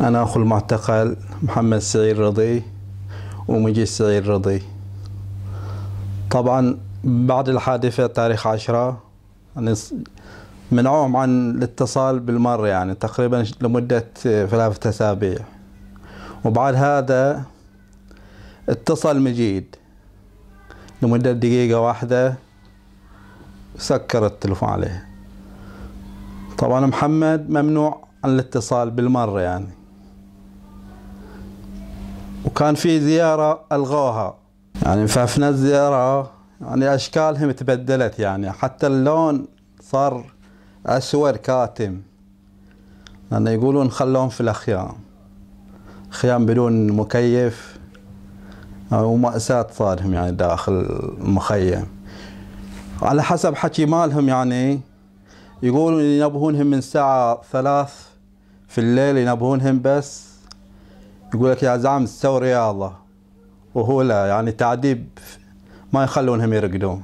أنا أخو المعتقل محمد سعيد رضي ومجيد سعيد رضي طبعا بعد الحادثة تاريخ عشرة يعني منعوهم عن الاتصال بالمرة يعني تقريبا لمدة ثلاثة أسابيع وبعد هذا اتصل مجيد لمدة دقيقة واحدة سكر التلفون عليه طبعا محمد ممنوع عن الاتصال بالمرة يعني وكان في زيارة ألغوها يعني ففنا الزيارة يعني أشكالهم تبدلت يعني حتى اللون صار أسود كاتم لأن يعني يقولون خلوهم في الأخيام خيام بدون مكيف ومأساة صارهم يعني داخل المخيم على حسب حكي مالهم يعني يقولون ينبهونهم من الساعة ثلاث في الليل ينبهونهم بس يقول لك يا زعم سوي رياضه وهو لا يعني تعذيب ما يخلونهم يرقدون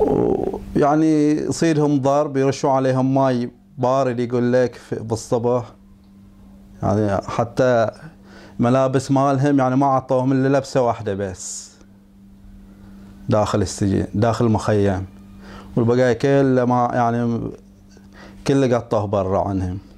ويعني يصيدهم ضرب يرشون عليهم ماي بارد يقول لك بالصبح يعني حتى ملابس مالهم يعني ما عطوهم الا لبسه واحده بس داخل السجن داخل المخيم والبقايا كله ما يعني كله قطوه برا عنهم